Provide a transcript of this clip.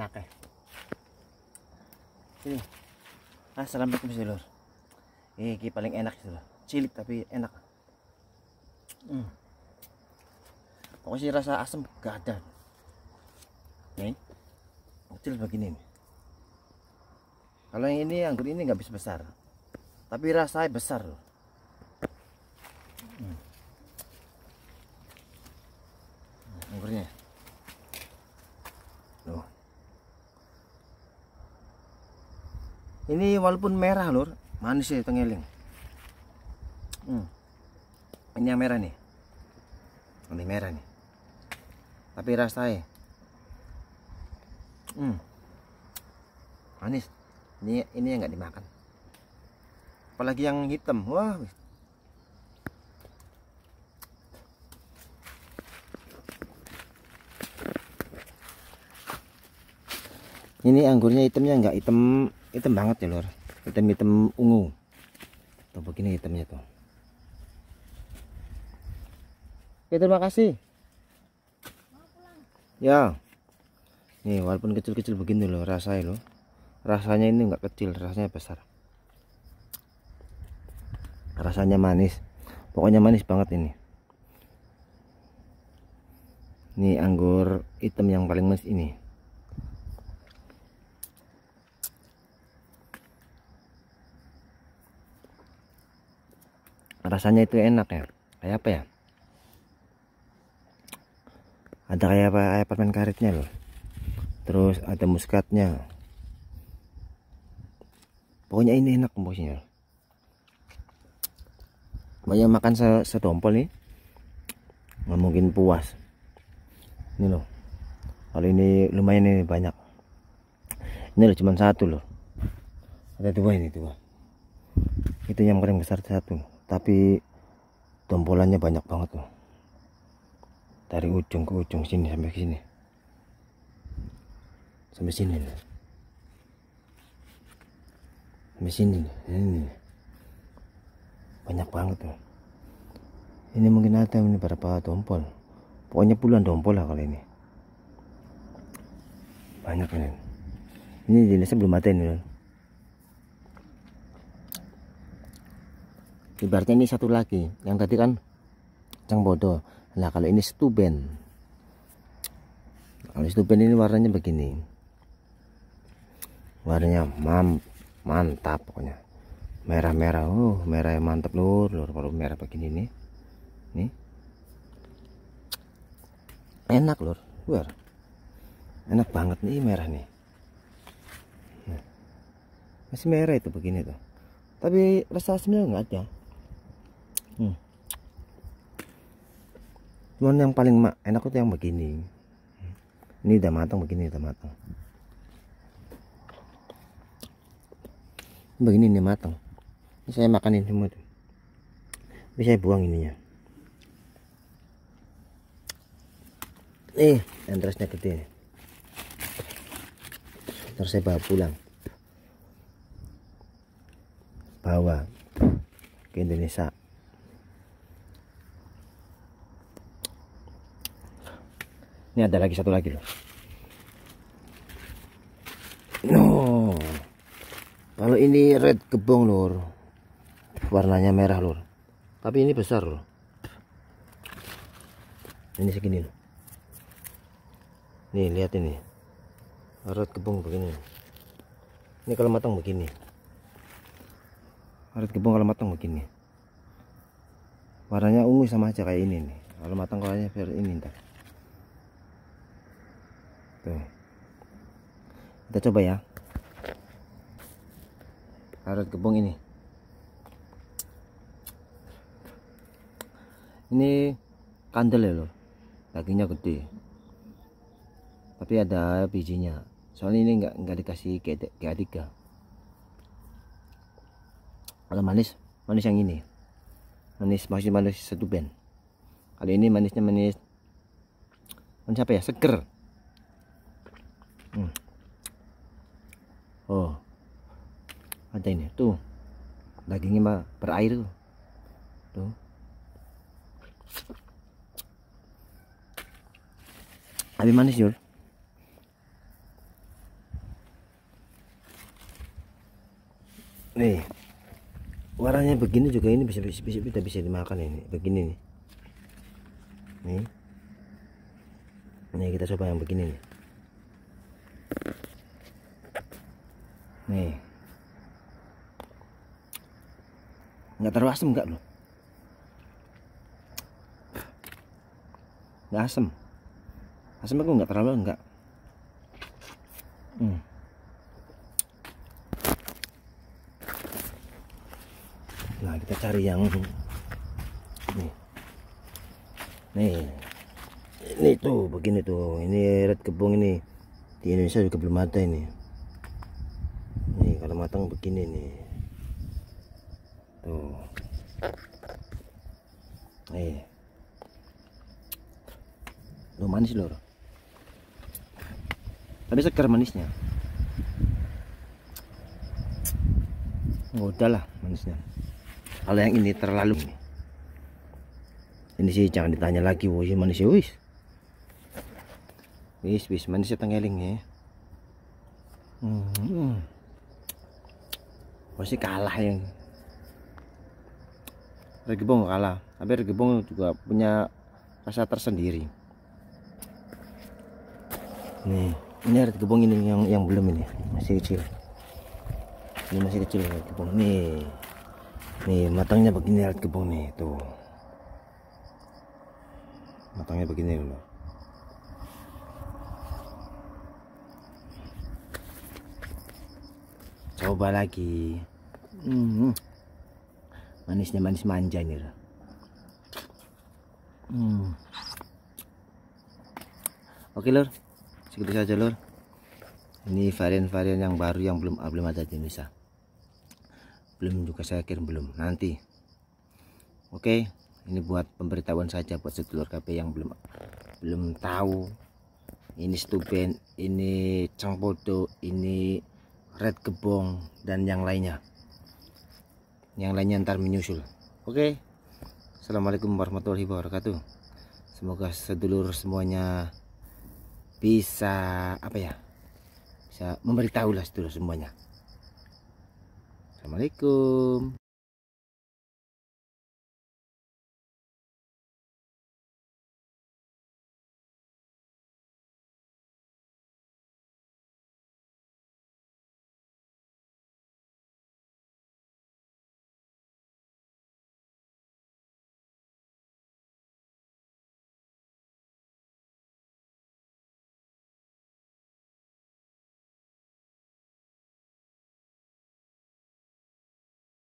enak ya ini assalamualaikum ah, sedulur ini paling enak sedulur gitu cilik tapi enak hmm. pokoknya rasa asam gak ada nih kecil begini nih. kalau yang ini anggur ini nggak bisa besar tapi rasanya besar loh ini walaupun merah lur manis ya tengeling hmm. ini yang merah nih ini merah nih tapi rasanya hmm. manis ini ini yang gak dimakan apalagi yang hitam wah ini anggurnya hitamnya nggak hitam hitam banget ya lor hitam-hitam ungu atau begini hitamnya tuh oke terima kasih ya nih walaupun kecil-kecil begini loh rasanya loh rasanya ini enggak kecil rasanya besar rasanya manis pokoknya manis banget ini ini anggur hitam yang paling manis ini rasanya itu enak ya kayak apa ya ada kayak apa kayak permen karetnya loh terus ada muskatnya pokoknya ini enak bosnya banyak makan sedompol nih nggak mungkin puas ini loh kalau ini lumayan ini banyak ini loh cuma satu loh ada dua ini dua itu yang paling besar satu tapi tombolannya banyak banget tuh dari ujung ke ujung sini sampai sini sampai sini nih. sampai sini nih. ini banyak banget tuh ini mungkin ada ini berapa tombol pokoknya puluhan tombol lah kali ini banyak ini ini jenisnya belum mati ini ibaratnya ini satu lagi yang tadi kan bodoh. nah kalau ini stuben kalau stuben ini warnanya begini warnanya mam mantap pokoknya merah-merah oh merah yang mantap lur lur kalau merah begini nih nih enak lur luar enak banget nih merah nih nah. masih merah itu begini tuh tapi rasa asamnya enggak ada hmm. cuman yang paling enak itu yang begini ini udah matang begini udah matang begini ini matang ini saya makanin semua tuh tapi saya buang ininya Nih eh, entresnya gede nih terus saya bawa pulang bawa ke Indonesia Ini ada lagi satu lagi loh. No. Kalau ini red gebong lur. Warnanya merah lur. Tapi ini besar lur. Ini segini loh. Nih lihat ini. Red gebong begini. Ini kalau matang begini. Red gebong kalau matang begini. Warnanya ungu sama aja kayak ini nih. Kalau matang warnanya biar ini entar. Tuh. Kita coba ya. Karet gebong ini. Ini kandel ya loh. Dagingnya gede. Tapi ada bijinya. Soalnya ini nggak nggak dikasih ke 3 Kalau manis, manis yang ini. Manis masih manis satu band. Kali ini manisnya manis manis ya? Seger. Pantai ini tuh dagingnya mah berair tuh tuh Abi manis jur nih warnanya begini juga ini bisa bisa bisa, bisa dimakan ini begini nih nih nih kita coba yang begini nih nih Nggak terlalu asem enggak loh. Nggak asem. Asem aku nggak terlalu enggak. Hmm. Nah kita cari yang nih. Nih. Ini tuh begini tuh. Ini red kebung ini. Di Indonesia juga belum ada ini. Nih kalau matang begini nih. Hmm. Eh, ดูนี่ Loh, manis loh Tapi segar manisnya oh, lah manisnya kalau yang ini terlalu ini sih jangan ditanya lagi woi manisnya wis wis wis manisnya tengeling ya hmm. pasti hmm. kalah yang regebong kalah tapi regebong juga punya rasa tersendiri nih ini regebong ini yang yang belum ini masih kecil ini masih kecil regebong nih nih matangnya begini regebong nih tuh matangnya begini loh coba lagi -hmm. hmm manisnya manis manja ini hmm. oke lor segitu saja lor ini varian-varian yang baru yang belum belum ada di Indonesia belum juga saya kirim belum nanti oke ini buat pemberitahuan saja buat sedulur KP yang belum belum tahu ini Stupen, ini Cangpoto, ini red gebong dan yang lainnya yang lainnya ntar menyusul oke okay? assalamualaikum warahmatullahi wabarakatuh semoga sedulur semuanya bisa apa ya bisa memberitahu lah sedulur semuanya assalamualaikum